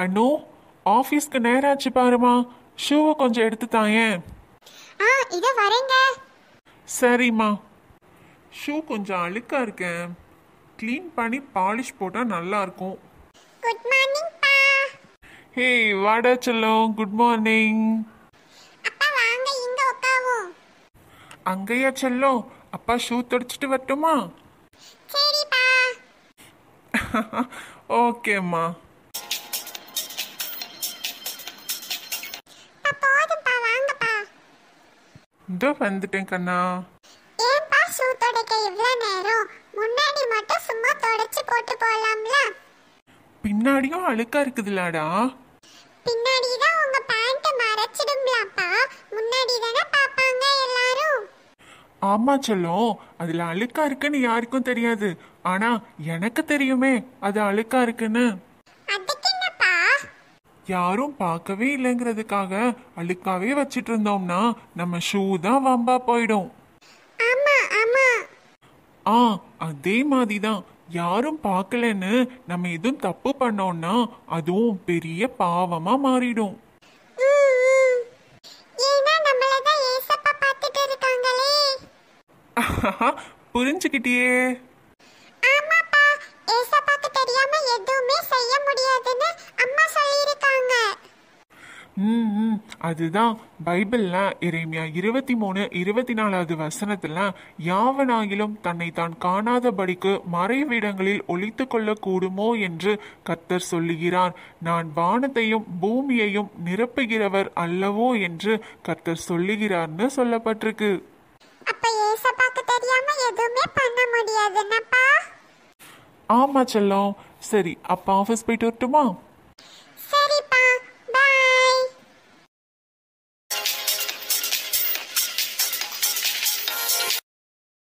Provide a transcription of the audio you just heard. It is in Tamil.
அண்ணு ஆஃபீஸ்க்கு நேரம் ஆச்சு பாருமா ஷூவை கொஞ்சம் எடுத்து தாயேன் ஆ இத வரேங்க சரிம்மா ஷூ கொஞ்சம் அழுக்கா இருக்கேன் க்ளீன் பண்ணி பாலிஷ் போட்டா நல்லா இருக்கும் குட் மார்னிங் பா ஹே வாடா செல்லம் குட் மார்னிங் அப்பா வாங்க இங்க உட்காருவோம் அங்கேயா செல்லம் அப்பா ஷூ துடைச்சிட்டு வரட்டுமா சரிப்பா ஓகேம்மா இதோ வந்துட்டேன் கண்ணா ஏன்பா ஷூ துடைக்க இவ்வளவு நேரம் முன்னாடி மட்டும் சும்மா துடைச்சு போட்டு போலாம்ல பின்னாடியும் அழுக்கா இருக்குதுலாடா பின்னாடி தான் உங்க பேண்ட் மறைச்சிடும்லப்பா முன்னாடி தானே பாப்பாங்க எல்லாரும் ஆமா செல்லம் அதுல அழுக்கா இருக்குன்னு யாருக்கும் தெரியாது ஆனா எனக்கு தெரியுமே அது அழுக்கா இருக்குன்னு யாரும் பார்க்கவே இல்லைங்கிறதுக்காக அழுக்காவே வச்சிட்டு இருந்தோம்னா நம்ம ஷூ தான் வம்பா போயிடும் ஆ அதே மாதிரி தான் யாரும் பார்க்கலன்னு நம்ம எதுவும் தப்பு பண்ணோம்னா அதுவும் பெரிய பாவமா மாறிடும் புரிஞ்சுக்கிட்டியே ஆமாப்பா ஏசப்பாக்கு தெரியாம எதுவுமே ம் ம் அதுதான் பைபிளில் இறைமையா இருபத்தி மூணு இருபத்தி நாலாவது வசனத்தில் யாவனாகிலும் தன்னை தான் காணாதபடிக்கு மறைவிடங்களில் ஒழித்து கூடுமோ என்று கத்தர் சொல்லுகிறார் நான் வானத்தையும் பூமியையும் நிரப்புகிறவர் அல்லவோ என்று கத்தர் சொல்லுகிறார்னு சொல்லப்பட்டிருக்கு ஆமா செல்லம் சரி அப்பா ஆஃபீஸ் போயிட்டு வரட்டுமா